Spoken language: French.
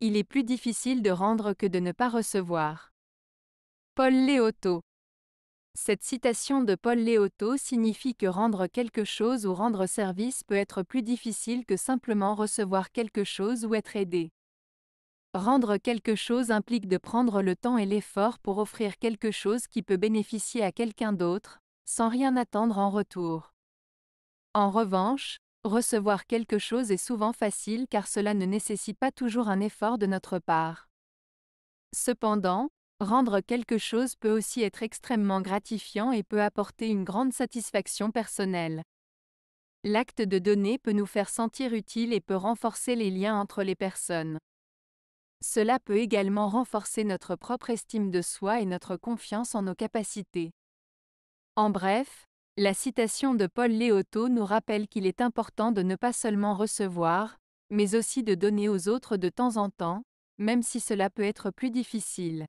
il est plus difficile de rendre que de ne pas recevoir. Paul Léoto Cette citation de Paul Léoto signifie que rendre quelque chose ou rendre service peut être plus difficile que simplement recevoir quelque chose ou être aidé. Rendre quelque chose implique de prendre le temps et l'effort pour offrir quelque chose qui peut bénéficier à quelqu'un d'autre, sans rien attendre en retour. En revanche, Recevoir quelque chose est souvent facile car cela ne nécessite pas toujours un effort de notre part. Cependant, rendre quelque chose peut aussi être extrêmement gratifiant et peut apporter une grande satisfaction personnelle. L'acte de donner peut nous faire sentir utile et peut renforcer les liens entre les personnes. Cela peut également renforcer notre propre estime de soi et notre confiance en nos capacités. En bref, la citation de Paul Léoto nous rappelle qu'il est important de ne pas seulement recevoir, mais aussi de donner aux autres de temps en temps, même si cela peut être plus difficile.